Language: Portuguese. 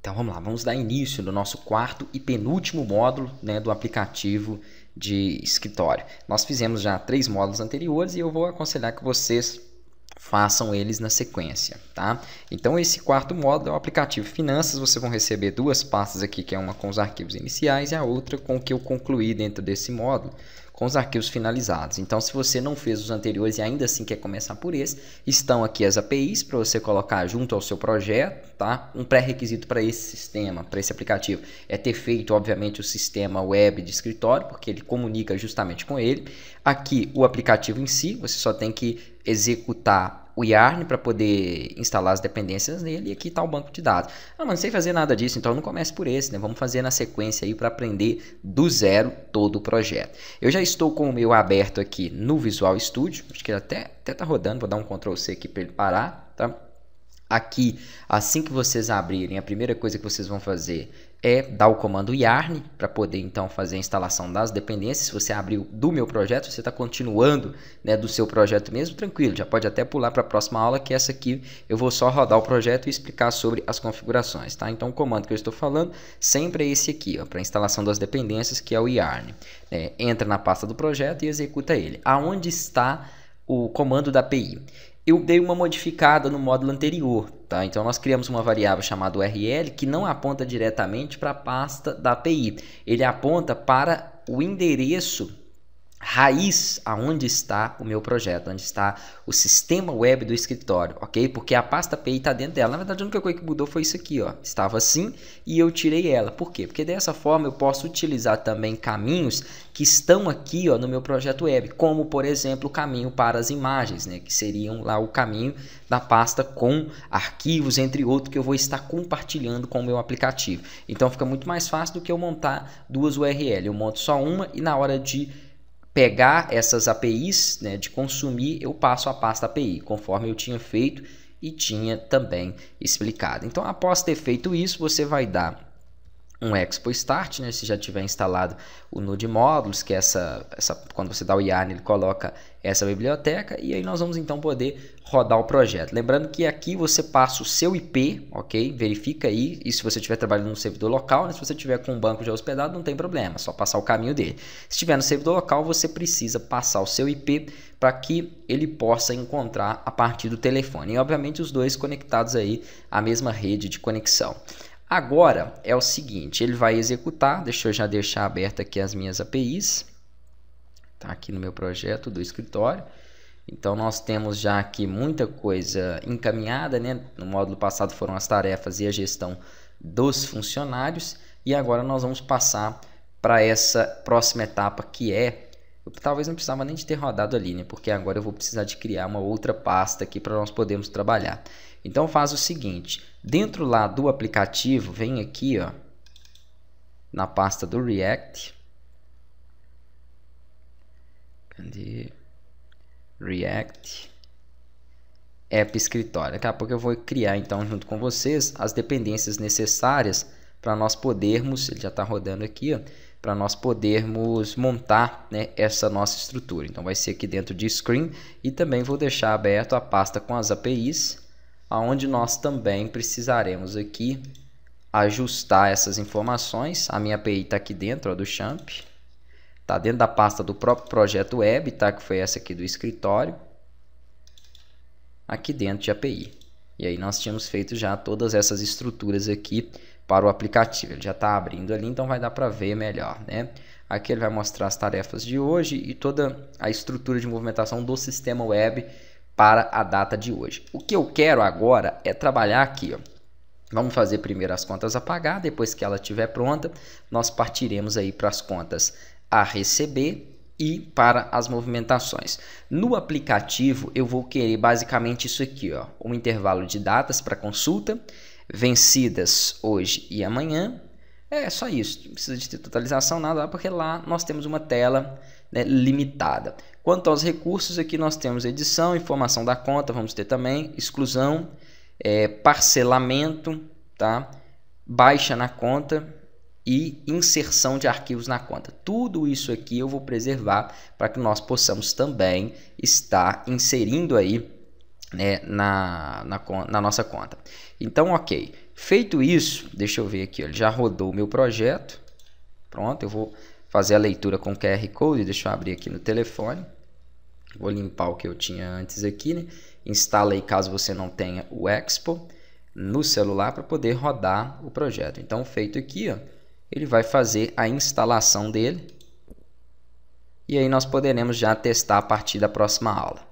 Então vamos lá, vamos dar início no nosso quarto e penúltimo módulo né, do aplicativo de escritório. Nós fizemos já três módulos anteriores e eu vou aconselhar que vocês façam eles na sequência, tá? Então esse quarto módulo é o aplicativo Finanças, vocês vão receber duas pastas aqui, que é uma com os arquivos iniciais e a outra com o que eu concluí dentro desse módulo, com os arquivos finalizados. Então se você não fez os anteriores e ainda assim quer começar por esse, estão aqui as APIs para você colocar junto ao seu projeto, tá? Um pré-requisito para esse sistema, para esse aplicativo, é ter feito obviamente o sistema web de escritório, porque ele comunica justamente com ele. Aqui o aplicativo em si, você só tem que executar o Yarn para poder instalar as dependências nele e aqui está o banco de dados. Ah, mas não sei fazer nada disso, então não comece por esse, né? Vamos fazer na sequência aí para aprender do zero todo o projeto. Eu já estou com o meu aberto aqui no Visual Studio, acho que ele até, até tá rodando, vou dar um Ctrl C aqui para ele parar, tá? Aqui, assim que vocês abrirem, a primeira coisa que vocês vão fazer é dar o comando yarn para poder então fazer a instalação das dependências. Se você abriu do meu projeto, você está continuando né, do seu projeto mesmo, tranquilo, já pode até pular para a próxima aula, que essa aqui eu vou só rodar o projeto e explicar sobre as configurações. Tá? Então o comando que eu estou falando sempre é esse aqui, para instalação das dependências, que é o yarn. É, entra na pasta do projeto e executa ele. Aonde está o comando da API? eu dei uma modificada no módulo anterior, tá? Então nós criamos uma variável chamada URL que não aponta diretamente para a pasta da API. Ele aponta para o endereço raiz aonde está o meu projeto, onde está o sistema web do escritório, ok? Porque a pasta PI está dentro dela. Na verdade, a única coisa que mudou foi isso aqui, ó. Estava assim e eu tirei ela. Por quê? Porque dessa forma eu posso utilizar também caminhos que estão aqui, ó, no meu projeto web, como por exemplo o caminho para as imagens, né? Que seriam lá o caminho da pasta com arquivos, entre outros, que eu vou estar compartilhando com o meu aplicativo. Então fica muito mais fácil do que eu montar duas URL. Eu monto só uma e na hora de pegar essas APIs, né, de consumir, eu passo a pasta API, conforme eu tinha feito e tinha também explicado. Então, após ter feito isso, você vai dar um Expo Start, né? se já tiver instalado o Node Modules, que é essa, essa quando você dá o IAN, ele coloca essa biblioteca, e aí nós vamos então poder rodar o projeto. Lembrando que aqui você passa o seu IP, ok? Verifica aí, e se você estiver trabalhando no servidor local, né? se você estiver com um banco já hospedado, não tem problema, é só passar o caminho dele. Se estiver no servidor local, você precisa passar o seu IP para que ele possa encontrar a partir do telefone. E obviamente os dois conectados aí à mesma rede de conexão. Agora é o seguinte, ele vai executar, deixa eu já deixar aberta aqui as minhas APIs, tá aqui no meu projeto do escritório. Então nós temos já aqui muita coisa encaminhada, né? No módulo passado foram as tarefas e a gestão dos funcionários e agora nós vamos passar para essa próxima etapa que é eu talvez não precisava nem de ter rodado ali, né? Porque agora eu vou precisar de criar uma outra pasta aqui para nós podermos trabalhar. Então faz o seguinte, dentro lá do aplicativo, vem aqui ó, na pasta do React. Cadê? React App Escritório. Daqui a pouco eu vou criar então junto com vocês as dependências necessárias para nós podermos, ele já está rodando aqui, para nós podermos montar né, essa nossa estrutura. Então vai ser aqui dentro de Screen e também vou deixar aberto a pasta com as APIs aonde nós também precisaremos aqui ajustar essas informações. A minha API está aqui dentro a do Champ. Está dentro da pasta do próprio projeto web, tá? que foi essa aqui do escritório. Aqui dentro de API. E aí nós tínhamos feito já todas essas estruturas aqui para o aplicativo. Ele já está abrindo ali, então vai dar para ver melhor. Né? Aqui ele vai mostrar as tarefas de hoje e toda a estrutura de movimentação do sistema web para a data de hoje. O que eu quero agora é trabalhar aqui, ó. Vamos fazer primeiro as contas a pagar, depois que ela estiver pronta, nós partiremos aí para as contas a receber e para as movimentações. No aplicativo eu vou querer basicamente isso aqui, ó, um intervalo de datas para consulta, vencidas hoje e amanhã. É só isso, não precisa de totalização, nada, porque lá nós temos uma tela né, limitada. Quanto aos recursos, aqui nós temos edição, informação da conta, vamos ter também, exclusão, é, parcelamento, tá? baixa na conta e inserção de arquivos na conta. Tudo isso aqui eu vou preservar para que nós possamos também estar inserindo aí né, na, na, na, nossa conta. Então, ok. Feito isso, deixa eu ver aqui, ele já rodou o meu projeto. Pronto, eu vou fazer a leitura com QR Code, deixa eu abrir aqui no telefone. Vou limpar o que eu tinha antes aqui, né? Instala aí caso você não tenha o Expo no celular para poder rodar o projeto. Então, feito aqui, ó, ele vai fazer a instalação dele. E aí nós poderemos já testar a partir da próxima aula.